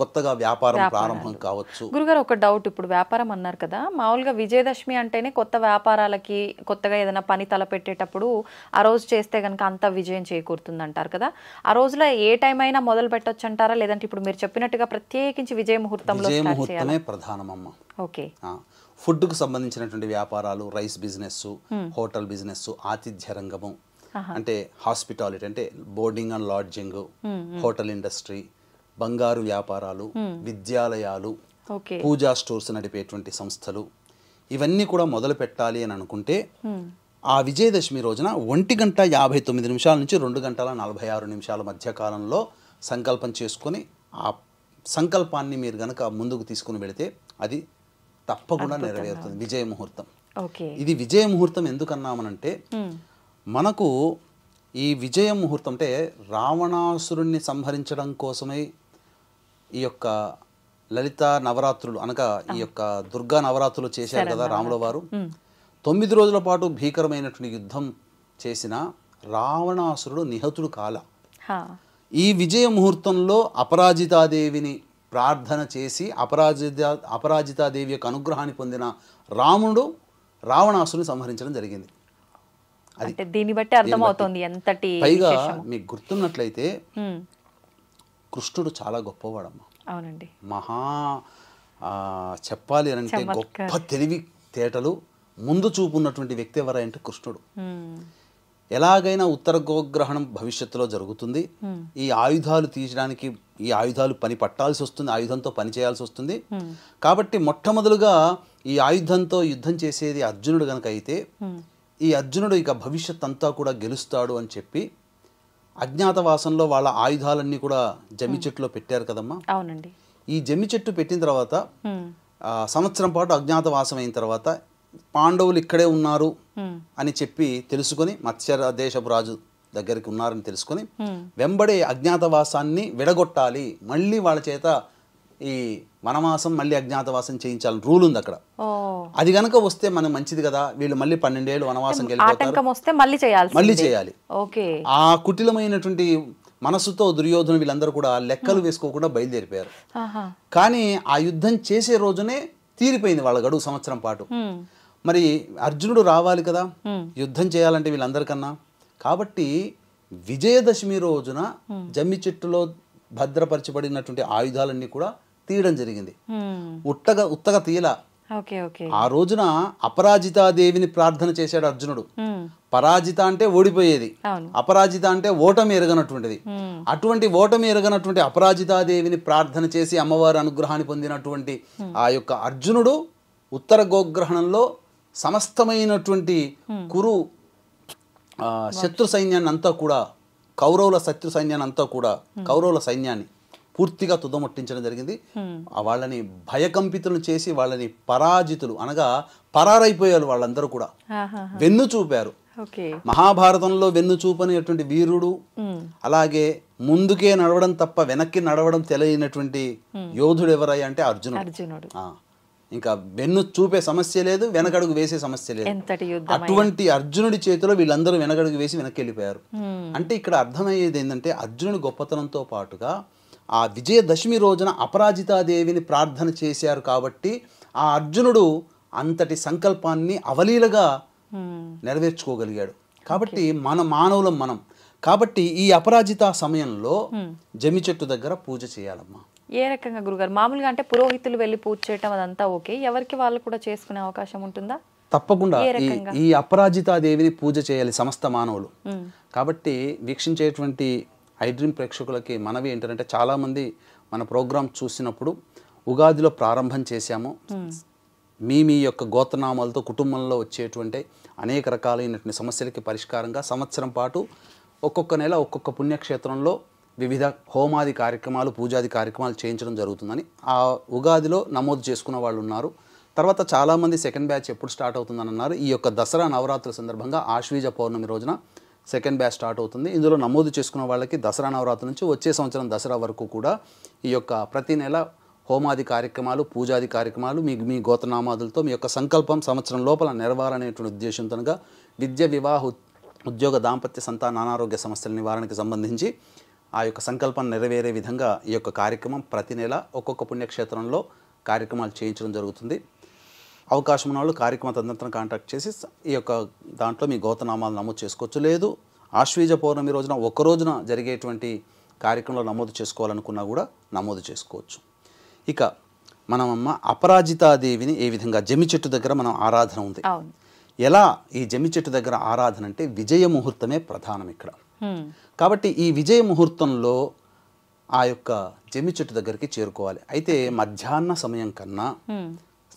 కొత్తగా వ్యాపారం ప్రారంభం కావచ్చు గురుగారు ఒక డౌట్ ఇప్పుడు వ్యాపారం అన్నారు కదా మామూలుగా విజయదశమి అంటేనే కొత్త వ్యాపారాలకి కొత్తగా ఏదైనా పని తలపెట్టేటప్పుడు ఆ రోజు చేస్తే కనుక అంత విజయం చేకూరుతుంది అంటారు కదా ఆ రోజులో ఏ టైం అయినా మొదలు పెట్టొచ్చు అంటారా లేదంటే ఇప్పుడు మీరు చెప్పినట్టుగా ప్రత్యేకించి విజయ ముహూర్తంలో ప్రధానమమ్మ ఓకే ఫుడ్ కు సంబంధించినటువంటి వ్యాపారాలు రైస్ బిజినెస్ హోటల్ బిజినెస్ ఆతిథ్య రంగము అంటే హాస్పిటాలిటీ అంటే boarding and lodging hotel industry బంగారు వ్యాపారాలు hmm. విద్యాలయాలు పూజా స్టోర్స్ నడిపేటువంటి సంస్థలు ఇవన్నీ కూడా మొదలు పెట్టాలి అని అనుకుంటే hmm. ఆ విజయదశమి రోజున ఒంటి గంట యాభై తొమ్మిది నిమిషాల నుంచి రెండు గంటల నలభై ఆరు నిమిషాల మధ్య కాలంలో సంకల్పం చేసుకొని ఆ సంకల్పాన్ని మీరు గనక ముందుకు తీసుకుని వెళితే అది తప్పకుండా నెరవేరుతుంది విజయ ముహూర్తం ఇది విజయ ముహూర్తం ఎందుకన్నామనంటే hmm. మనకు ఈ విజయ ముహూర్తం అంటే రావణాసురుణ్ణి సంహరించడం కోసమై ఈ యొక్క లలిత నవరాత్రులు అనగా ఈ యొక్క దుర్గా నవరాత్రులు చేశారు కదా రాముల వారు తొమ్మిది రోజుల పాటు భీకరమైనటువంటి యుద్ధం చేసిన రావణాసురుడు నిహతుడు కాల ఈ విజయ ముహూర్తంలో అపరాజితాదేవిని ప్రార్థన చేసి అపరాజిత అపరాజితాదేవి యొక్క అనుగ్రహాన్ని పొందిన రాముడు రావణాసురుని సంహరించడం జరిగింది అది దీన్ని బట్టి అర్థమవుతుంది ఎంతటి పైగా మీకు గుర్తున్నట్లయితే కృష్ణుడు చాలా గొప్పవాడమ్మా అవునండి మహా చెప్పాలి అంటే గొప్ప తెలివి తేటలు ముందు చూపున్నటువంటి వ్యక్తి ఎవరంటే కృష్ణుడు ఎలాగైనా ఉత్తర గోగ్రహణం భవిష్యత్తులో జరుగుతుంది ఈ ఆయుధాలు తీయడానికి ఈ ఆయుధాలు పని పట్టాల్సి వస్తుంది ఆయుధంతో పని చేయాల్సి వస్తుంది కాబట్టి మొట్టమొదలుగా ఈ ఆయుధంతో యుద్ధం చేసేది అర్జునుడు కనుక అయితే ఈ అర్జునుడు ఇక భవిష్యత్ అంతా కూడా గెలుస్తాడు అని చెప్పి అజ్ఞాతవాసంలో వాళ్ళ ఆయుధాలన్నీ కూడా జమ్మి hmm. చెట్టులో పెట్టారు కదమ్మా అవునండి ఈ జమ్మి చెట్టు పెట్టిన తర్వాత hmm. సంవత్సరం పాటు అజ్ఞాతవాసం అయిన తర్వాత పాండవులు ఇక్కడే ఉన్నారు hmm. అని చెప్పి తెలుసుకుని మత్స్య దేశపు రాజు దగ్గరికి ఉన్నారని తెలుసుకొని వెంబడే అజ్ఞాతవాసాన్ని విడగొట్టాలి మళ్ళీ వాళ్ళ చేత ఈ వనవాసం మళ్ళీ అజ్ఞాతవాసం చేయించాలని రూల్ ఉంది అక్కడ అది గనక వస్తే మనం మంచిది కదా వీళ్ళు మళ్ళీ పన్నెండేళ్ళు వనవాసం మళ్ళీ చేయాలి మళ్ళీ చేయాలి ఓకే ఆ కుటిలమైనటువంటి మనసుతో దుర్యోధను వీళ్ళందరూ కూడా లెక్కలు వేసుకోకుండా బయలుదేరిపోయారు కానీ ఆ యుద్ధం చేసే రోజునే తీరిపోయింది వాళ్ళ గడువు సంవత్సరం పాటు మరి అర్జునుడు రావాలి కదా యుద్ధం చేయాలంటే వీళ్ళందరికన్నా కాబట్టి విజయదశమి రోజున జమ్మి చెట్టులో భద్రపరచబడినటువంటి ఆయుధాలన్నీ కూడా తీయడం జరిగింది ఉట్టగా ఉత్తగా తీయల ఆ రోజున అపరాజితాదేవిని ప్రార్థన చేశాడు అర్జునుడు పరాజిత అంటే ఓడిపోయేది అపరాజిత అంటే ఓటమి ఎరగనటువంటిది అటువంటి ఓటమి ఎరగనటువంటి అపరాజితాదేవిని ప్రార్థన చేసి అమ్మవారి అనుగ్రహాన్ని పొందినటువంటి ఆ యొక్క అర్జునుడు ఉత్తర గోగ్రహణంలో సమస్తమైనటువంటి కురు శత్రు సైన్యాన్ని అంతా కూడా కౌరవుల శత్రు సైన్యాన్ని అంతా కూడా కౌరవుల సైన్యాన్ని పూర్తిగా తుదమట్టించడం జరిగింది వాళ్ళని భయకంపితులు చేసి వాళ్ళని పరాజితులు అనగా పరారైపోయారు వాళ్ళందరూ కూడా వెన్ను చూపారు మహాభారతంలో వెన్ను చూపనేటువంటి వీరుడు అలాగే ముందుకే నడవడం తప్ప వెనక్కి నడవడం తెలియనటువంటి యోధుడు ఎవరయ్యా అంటే అర్జునుడు ఇంకా వెన్ను చూపే సమస్య లేదు వెనకడుగు వేసే సమస్య లేదు అటువంటి అర్జునుడి చేతిలో వీళ్ళందరూ వెనకడుగు వేసి వెనక్కి వెళ్ళిపోయారు అంటే ఇక్కడ అర్థమయ్యేది ఏంటంటే అర్జునుడి గొప్పతనంతో పాటుగా ఆ విజయదశమి రోజున అపరాజితాదేవిని ప్రార్థన చేశారు కాబట్టి ఆ అర్జునుడు అంతటి సంకల్పాన్ని అవలీలగా నెరవేర్చుకోగలిగాడు కాబట్టి మన మానవులం మనం కాబట్టి ఈ అపరాజిత సమయంలో జమి చెట్టు దగ్గర పూజ చేయాలమ్మా ఏ రకంగా గురుగారు మామూలుగా అంటే పురోహితులు వెళ్ళి పూజ చేయటం అదంతా ఓకే ఎవరికి వాళ్ళు కూడా చేసుకునే అవకాశం ఉంటుందా తప్పకుండా ఈ అపరాజితాదేవిని పూజ చేయాలి సమస్త మానవులు కాబట్టి వీక్షించేటువంటి ఐడ్రీమ్ డ్రీమ్ ప్రేక్షకులకి మనవి ఏంటంటే చాలామంది మన ప్రోగ్రాం చూసినప్పుడు ఉగాదిలో ప్రారంభం చేశాము మీ మీ యొక్క గోత్రనామాలతో కుటుంబంలో వచ్చేటువంటి అనేక రకాలైనటువంటి సమస్యలకి పరిష్కారంగా సంవత్సరం పాటు ఒక్కొక్క నెల ఒక్కొక్క పుణ్యక్షేత్రంలో వివిధ హోమాది కార్యక్రమాలు పూజాది కార్యక్రమాలు చేయించడం జరుగుతుందని ఆ ఉగాదిలో నమోదు చేసుకున్న వాళ్ళు ఉన్నారు తర్వాత చాలామంది సెకండ్ బ్యాచ్ ఎప్పుడు స్టార్ట్ అవుతుందని అన్నారు ఈ యొక్క దసరా నవరాత్రుల సందర్భంగా ఆశ్వీజ పౌర్ణమి రోజున సెకండ్ బ్యాచ్ స్టార్ట్ అవుతుంది ఇందులో నమోదు చేసుకున్న వాళ్ళకి దసరా నవరాత్రి నుంచి వచ్చే సంవత్సరం దసరా వరకు కూడా ఈ యొక్క ప్రతి నెల హోమాది కార్యక్రమాలు పూజాది కార్యక్రమాలు మీ మీ గోతనామాదులతో మీ యొక్క సంకల్పం సంవత్సరం లోపల నెరవేరనేటువంటి ఉద్దేశంతోనగా విద్య వివాహ ఉద్యోగ దాంపత్య సంతాన అనారోగ్య సమస్యల నివారణకి సంబంధించి ఆ యొక్క సంకల్పం నెరవేరే విధంగా ఈ యొక్క కార్యక్రమం ప్రతి నెల ఒక్కొక్క పుణ్యక్షేత్రంలో కార్యక్రమాలు చేయించడం జరుగుతుంది అవకాశం ఉన్న వాళ్ళు కార్యక్రమ తదనంతరం కాంటాక్ట్ చేసి ఈ యొక్క దాంట్లో మీ గోతనామాలు నమోదు చేసుకోవచ్చు లేదు ఆశ్వీజ పౌర్ణమి రోజున ఒక రోజున జరిగేటువంటి కార్యక్రమంలో నమోదు చేసుకోవాలనుకున్నా కూడా నమోదు చేసుకోవచ్చు ఇక మనమమ్మ అపరాజితాదేవిని ఏ విధంగా జమి చెట్టు దగ్గర మనం ఆరాధన ఉంది ఎలా ఈ జమి చెట్టు దగ్గర ఆరాధన అంటే విజయ ముహూర్తమే ప్రధానం ఇక్కడ కాబట్టి ఈ విజయ ముహూర్తంలో ఆ యొక్క జమి చెట్టు దగ్గరికి చేరుకోవాలి అయితే మధ్యాహ్న సమయం కన్నా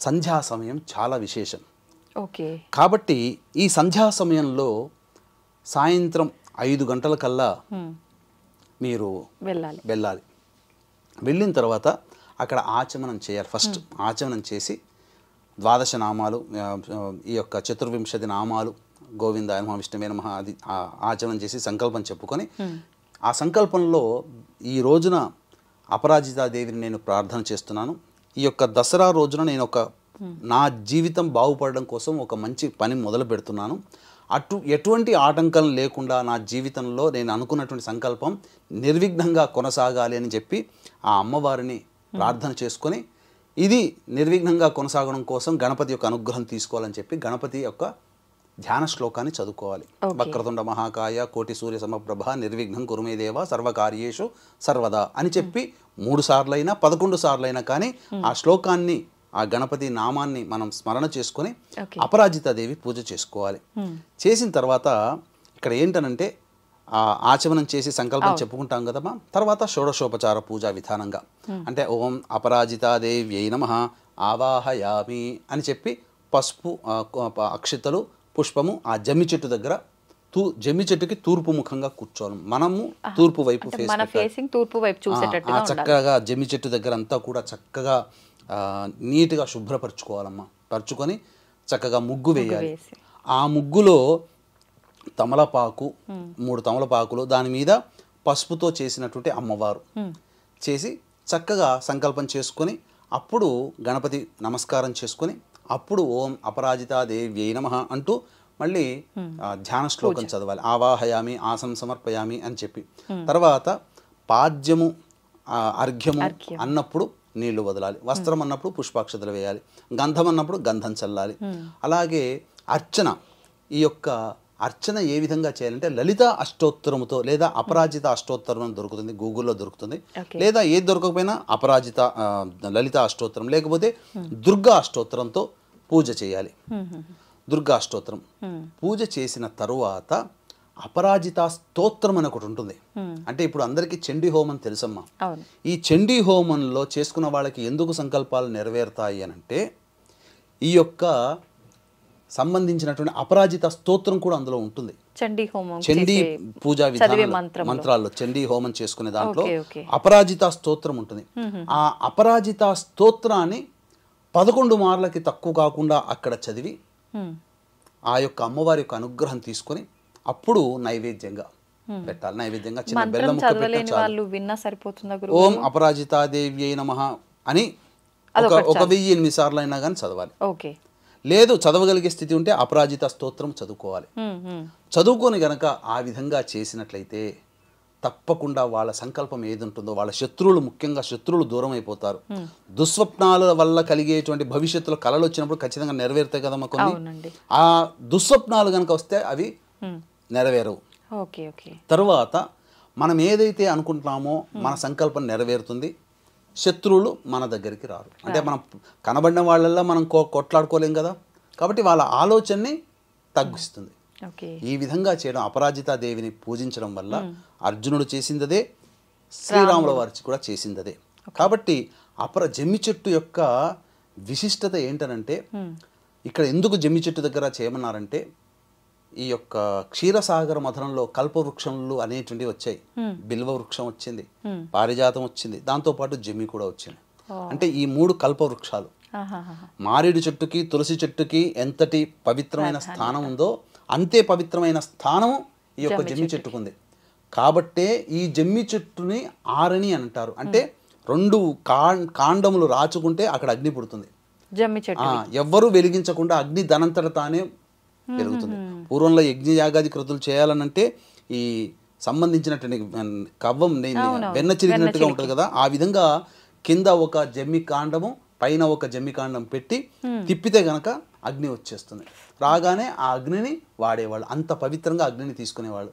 సంధ్యా సమయం చాలా విశేషం ఓకే కాబట్టి ఈ సంధ్యా సమయంలో సాయంత్రం ఐదు గంటల కల్లా మీరు వెళ్ళాలి వెళ్ళాలి వెళ్ళిన తర్వాత అక్కడ ఆచమనం చేయాలి ఫస్ట్ ఆచమనం చేసి ద్వాదశ నామాలు ఈ యొక్క చతుర్వింశతి నామాలు గోవింద మహావిష్ణువే నమ అది ఆచరణ చేసి సంకల్పం చెప్పుకొని ఆ సంకల్పంలో ఈ రోజున అపరాజితాదేవిని నేను ప్రార్థన చేస్తున్నాను ఈ యొక్క దసరా రోజున నేను ఒక నా జీవితం బాగుపడడం కోసం ఒక మంచి పని మొదలు పెడుతున్నాను అటు ఎటువంటి ఆటంకం లేకుండా నా జీవితంలో నేను అనుకున్నటువంటి సంకల్పం నిర్విఘ్నంగా కొనసాగాలి అని చెప్పి ఆ అమ్మవారిని ప్రార్థన చేసుకొని ఇది నిర్విఘ్నంగా కొనసాగడం కోసం గణపతి యొక్క అనుగ్రహం తీసుకోవాలని చెప్పి గణపతి యొక్క ధ్యాన శ్లోకాన్ని చదువుకోవాలి వక్రతుండ మహాకాయ కోటి సూర్య సమప్రభ నిర్విఘ్నం కురుమేదేవ సర్వకార్యేషు సర్వదా అని చెప్పి మూడు సార్లైనా పదకొండు సార్లైనా కానీ ఆ శ్లోకాన్ని ఆ గణపతి నామాన్ని మనం స్మరణ చేసుకొని అపరాజితాదేవి పూజ చేసుకోవాలి చేసిన తర్వాత ఇక్కడ ఏంటనంటే ఆ ఆచమనం చేసి సంకల్పం చెప్పుకుంటాం కదమ్మా తర్వాత షోడశోపచార పూజ విధానంగా అంటే ఓం అపరాజితాదేవ్యై నమ ఆవాహయామి అని చెప్పి పసుపు అక్షితలు పుష్పము ఆ జమ్మి చెట్టు దగ్గర తూ జమ్మి చెట్టుకి తూర్పు ముఖంగా కూర్చోవాలి మనము తూర్పు వైపు చక్కగా జమ్మి చెట్టు దగ్గర అంతా కూడా చక్కగా నీట్గా శుభ్రపరచుకోవాలమ్మా పరుచుకొని చక్కగా ముగ్గు వేయాలి ఆ ముగ్గులో తమలపాకు మూడు తమలపాకులు దాని మీద పసుపుతో చేసినటువంటి అమ్మవారు చేసి చక్కగా సంకల్పం చేసుకొని అప్పుడు గణపతి నమస్కారం చేసుకొని అప్పుడు ఓం అపరాజితాదేవ్యై నమ అంటూ మళ్ళీ ధ్యాన శ్లోకం చదవాలి ఆవాహయామి ఆసం సమర్పయామి అని చెప్పి తర్వాత పాద్యము అర్ఘ్యము అన్నప్పుడు నీళ్లు వదలాలి వస్త్రం అన్నప్పుడు పుష్పాక్షతలు వేయాలి గంధం అన్నప్పుడు గంధం చల్లాలి అలాగే అర్చన ఈ యొక్క అర్చన ఏ విధంగా చేయాలంటే లలిత అష్టోత్తరముతో లేదా అపరాజిత అష్టోత్తరం దొరుకుతుంది గూగుల్లో దొరుకుతుంది లేదా ఏది దొరకకపోయినా అపరాజిత లలిత అష్టోత్తరం లేకపోతే దుర్గా అష్టోత్తరంతో పూజ చేయాలి దుర్గా అష్టోత్తరం పూజ చేసిన తరువాత అపరాజిత స్తోత్రం అని ఒకటి ఉంటుంది అంటే ఇప్పుడు అందరికీ చండీ హోమం తెలుసమ్మా ఈ చండీ హోమంలో చేసుకున్న వాళ్ళకి ఎందుకు సంకల్పాలు నెరవేరుతాయి అని అంటే ఈ యొక్క సంబంధించినటువంటి అపరాజిత స్తోత్రం కూడా అందులో ఉంటుంది చండీ హోమం చండీ పూజా విధానం మంత్రాల్లో చండీ హోమం చేసుకునే దాంట్లో అపరాజిత స్తోత్రం ఉంటుంది ఆ అపరాజిత స్తోత్రాన్ని పదకొండు మార్లకి తక్కువ కాకుండా అక్కడ చదివి ఆ యొక్క అమ్మవారి యొక్క అనుగ్రహం తీసుకొని అప్పుడు నైవేద్యంగా పెట్టాలి నైవేద్యంగా చిన్న బెల్లం విన్నా ఓం అపరాజితాదేవి అయిన మహా అని ఒక వెయ్యి ఎనిమిది సార్లు అయినా కానీ చదవాలి ఓకే లేదు చదవగలిగే స్థితి ఉంటే అపరాజిత స్తోత్రం చదువుకోవాలి చదువుకొని గనక ఆ విధంగా చేసినట్లయితే తప్పకుండా వాళ్ళ సంకల్పం ఏది ఉంటుందో వాళ్ళ శత్రువులు ముఖ్యంగా శత్రువులు దూరం అయిపోతారు దుస్వప్నాల వల్ల కలిగేటువంటి భవిష్యత్తులో కళలు వచ్చినప్పుడు ఖచ్చితంగా నెరవేరుతాయి కదా మాకు ఆ దుస్వప్నాలు కనుక వస్తే అవి నెరవేరవు తర్వాత మనం ఏదైతే అనుకుంటున్నామో మన సంకల్పం నెరవేరుతుంది శత్రువులు మన దగ్గరికి రారు అంటే మనం కనబడిన వాళ్ళల్లో మనం కో కొట్లాడుకోలేం కదా కాబట్టి వాళ్ళ ఆలోచనని తగ్గిస్తుంది ఈ విధంగా చేయడం అపరాజితాదేవిని పూజించడం వల్ల అర్జునుడు చేసిందదే శ్రీరాముల వారికి కూడా చేసిందదే కాబట్టి అపర జమ్మి చెట్టు యొక్క విశిష్టత ఏంటనంటే ఇక్కడ ఎందుకు జమ్మి చెట్టు దగ్గర చేయమన్నారంటే ఈ యొక్క క్షీరసాగర మథనంలో కల్పవృక్షములు అనేటువంటివి వచ్చాయి బిల్వ వృక్షం వచ్చింది పారిజాతం వచ్చింది దాంతోపాటు జమ్మి కూడా వచ్చింది అంటే ఈ మూడు కల్పవృక్షాలు మారేడు చెట్టుకి తులసి చెట్టుకి ఎంతటి పవిత్రమైన స్థానం ఉందో అంతే పవిత్రమైన స్థానం ఈ యొక్క జమ్మి చెట్టుకుంది కాబట్టే ఈ జమ్మి చెట్టుని ఆరని అంటారు అంటే రెండు కాండములు రాచుకుంటే అక్కడ అగ్ని పుడుతుంది ఎవ్వరూ వెలిగించకుండా అగ్ని దనంతట తానే పెరుగుతుంది పూర్వంలో యజ్ఞ యాగాది కృతులు చేయాలనంటే ఈ సంబంధించినటువంటి కవ్వం వెన్న చిరిగినట్టుగా ఉంటుంది కదా ఆ విధంగా కింద ఒక జమ్మి కాండము పైన ఒక జమ్మి కాండం పెట్టి తిప్పితే గనక అగ్ని వచ్చేస్తుంది రాగానే ఆ అగ్నిని వాడేవాళ్ళు అంత పవిత్రంగా అగ్నిని తీసుకునేవాళ్ళు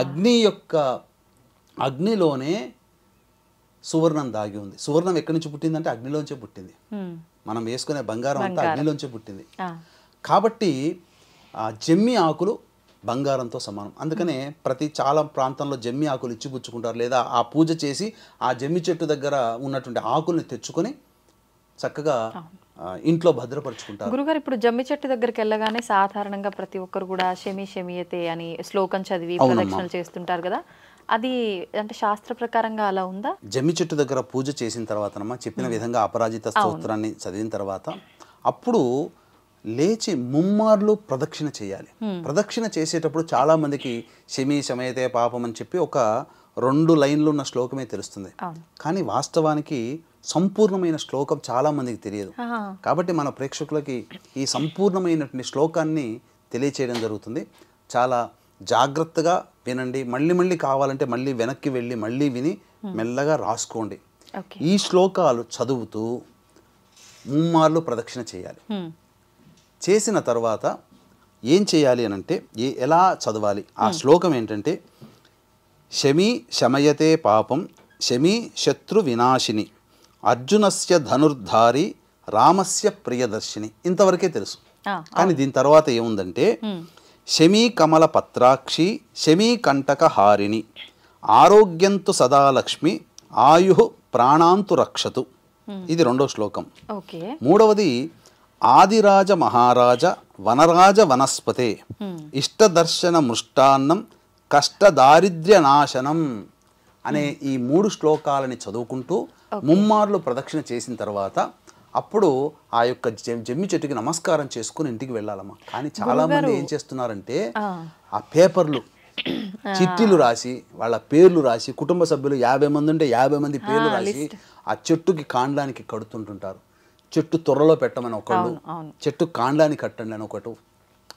అగ్ని యొక్క అగ్నిలోనే సువర్ణం దాగి ఉంది సువర్ణం ఎక్కడి నుంచి పుట్టిందంటే అగ్నిలోంచే పుట్టింది మనం వేసుకునే బంగారం అంతా అగ్నిలోంచే పుట్టింది కాబట్టి జమ్మి ఆకులు బంగారంతో సమానం అందుకనే ప్రతి చాలా ప్రాంతంలో జమ్మి ఆకులు ఇచ్చిపుచ్చుకుంటారు లేదా ఆ పూజ చేసి ఆ జమ్మి చెట్టు దగ్గర ఉన్నటువంటి ఆకుల్ని తెచ్చుకొని చక్కగా ఇంట్లో భద్రపరుచుకుంటారు గురుగారు ఇప్పుడు జమ్మి చెట్టు దగ్గరికి వెళ్ళగానే సాధారణంగా ప్రతి ఒక్కరు కూడా షమి షమియతే అని శ్లోకం చదివి ప్రదక్షిణలు చేస్తుంటారు కదా అది అంటే శాస్త్ర ప్రకారంగా అలా ఉందా జమ్మి చెట్టు దగ్గర పూజ చేసిన తర్వాత చెప్పిన విధంగా అపరాజిత స్తోత్రాన్ని చదివిన తర్వాత అప్పుడు లేచి ముమ్మార్లు ప్రదక్షిణ చేయాలి ప్రదక్షిణ చేసేటప్పుడు చాలామందికి శమీ సమయతే పాపం అని చెప్పి ఒక రెండు లైన్లు ఉన్న శ్లోకమే తెలుస్తుంది కానీ వాస్తవానికి సంపూర్ణమైన శ్లోకం చాలామందికి తెలియదు కాబట్టి మన ప్రేక్షకులకి ఈ సంపూర్ణమైనటువంటి శ్లోకాన్ని తెలియచేయడం జరుగుతుంది చాలా జాగ్రత్తగా వినండి మళ్ళీ మళ్ళీ కావాలంటే మళ్ళీ వెనక్కి వెళ్ళి మళ్ళీ విని మెల్లగా రాసుకోండి ఈ శ్లోకాలు చదువుతూ ముమ్మార్లు ప్రదక్షిణ చేయాలి చేసిన తర్వాత ఏం చేయాలి అని అంటే ఏ ఎలా చదవాలి ఆ శ్లోకం ఏంటంటే శమి శమయతే పాపం శమి శత్రు వినాశిని అర్జునస్య ధనుర్ధారి రామస్య ప్రియదర్శిని ఇంతవరకే తెలుసు కానీ దీని తర్వాత ఏముందంటే శమీ కమల పత్రాక్షి శమీ కంటక హారిణి ఆరోగ్యంతు సదా లక్ష్మి ఆయు ప్రాణాంతు రక్షతు ఇది రెండో శ్లోకం మూడవది ఆదిరాజ మహారాజ వనరాజ వనస్పతే ఇష్టదర్శన మృష్టాన్నం కష్టదారిద్ర్య నాశనం అనే ఈ మూడు శ్లోకాలని చదువుకుంటూ ముమ్మార్లు ప్రదక్షిణ చేసిన తర్వాత అప్పుడు ఆ యొక్క జమ్మి చెట్టుకి నమస్కారం చేసుకుని ఇంటికి వెళ్ళాలమ్మా కానీ చాలా మంది ఏం చేస్తున్నారంటే ఆ పేపర్లు చిట్టీలు రాసి వాళ్ళ పేర్లు రాసి కుటుంబ సభ్యులు యాభై మంది ఉంటే యాభై మంది పేర్లు రాసి ఆ చెట్టుకి కాండానికి కడుతుంటుంటారు చెట్టు త్వరలో పెట్టమని ఒకళ్ళు చెట్టు కాండాన్ని కట్టండి అని ఒకటి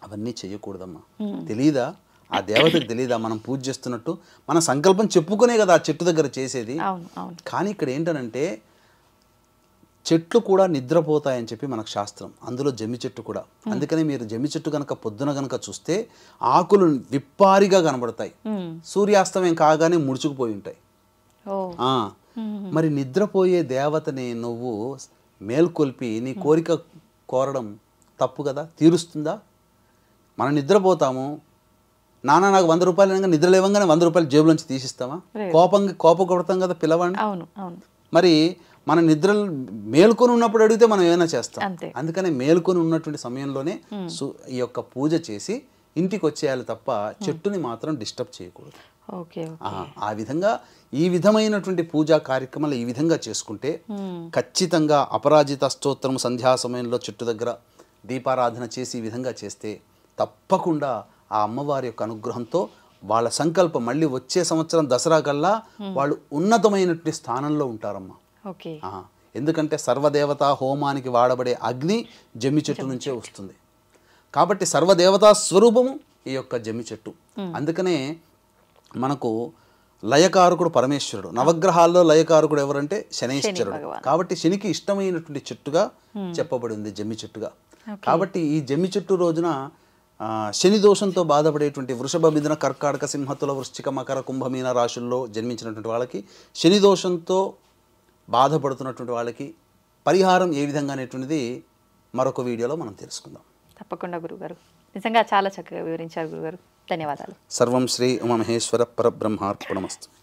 అవన్నీ చేయకూడదమ్మా తెలీదా ఆ దేవతకు తెలీదా మనం పూజ చేస్తున్నట్టు మన సంకల్పం చెప్పుకునే కదా ఆ చెట్టు దగ్గర చేసేది కానీ ఇక్కడ ఏంటనంటే చెట్లు కూడా నిద్రపోతాయని చెప్పి మనకు శాస్త్రం అందులో జమ్మి చెట్టు కూడా అందుకని మీరు జమ్మి చెట్టు కనుక పొద్దున కనుక చూస్తే ఆకులు విప్పారిగా కనబడతాయి సూర్యాస్తమయం కాగానే ముడుచుకుపోయి ఉంటాయి మరి నిద్రపోయే దేవతని నువ్వు మేల్కొల్పి నీ కోరిక కోరడం తప్పు కదా తీరుస్తుందా మనం నిద్రపోతాము నాన్న నాకు వంద రూపాయలు అనగా నిద్ర లేవంగానే వంద రూపాయలు జేబులోంచి తీసిస్తామా కోపంగా కోప కొడతాం కదా పిల్లవాడిని మరి మన నిద్ర మేల్కొని ఉన్నప్పుడు అడిగితే మనం ఏమైనా చేస్తాం అందుకనే మేల్కొని ఉన్నటువంటి సమయంలోనే ఈ యొక్క పూజ చేసి ఇంటికి వచ్చేయాలి తప్ప చెట్టుని మాత్రం డిస్టర్బ్ చేయకూడదు ఆ విధంగా ఈ విధమైనటువంటి పూజా కార్యక్రమాలు ఈ విధంగా చేసుకుంటే ఖచ్చితంగా అపరాజిత స్తోత్రం సంధ్యా సమయంలో చెట్టు దగ్గర దీపారాధన చేసి ఈ విధంగా చేస్తే తప్పకుండా ఆ అమ్మవారి యొక్క అనుగ్రహంతో వాళ్ళ సంకల్పం మళ్ళీ వచ్చే సంవత్సరం దసరా కల్లా వాళ్ళు ఉన్నతమైనటువంటి స్థానంలో ఉంటారమ్మా ఎందుకంటే సర్వదేవత హోమానికి వాడబడే అగ్ని జమ్మి చెట్టు నుంచే వస్తుంది కాబట్టి సర్వదేవతా స్వరూపము ఈ యొక్క జమ్మి చెట్టు అందుకనే మనకు లయకారకుడు పరమేశ్వరుడు నవగ్రహాల్లో లయకారకుడు ఎవరంటే శనైశ్వరుడు కాబట్టి శనికి ఇష్టమైనటువంటి చెట్టుగా చెప్పబడింది జమ్మి చెట్టుగా కాబట్టి ఈ జమ్మి చెట్టు రోజున శని దోషంతో బాధపడేటువంటి వృషభ మిథున కర్కాటక సింహతుల వృశ్చిక మకర కుంభమీన రాశుల్లో జన్మించినటువంటి వాళ్ళకి శని దోషంతో బాధపడుతున్నటువంటి వాళ్ళకి పరిహారం ఏ విధంగా అనేటువంటిది మరొక వీడియోలో మనం తెలుసుకుందాం తప్పకుండా గురుగారు నిజంగా చాలా చక్కగా వివరించారు గురుగారు ధన్యవాదాలు సర్వం శ్రీ ఉమమహేశ్వర పరబ్రహ్మార్పణమస్తు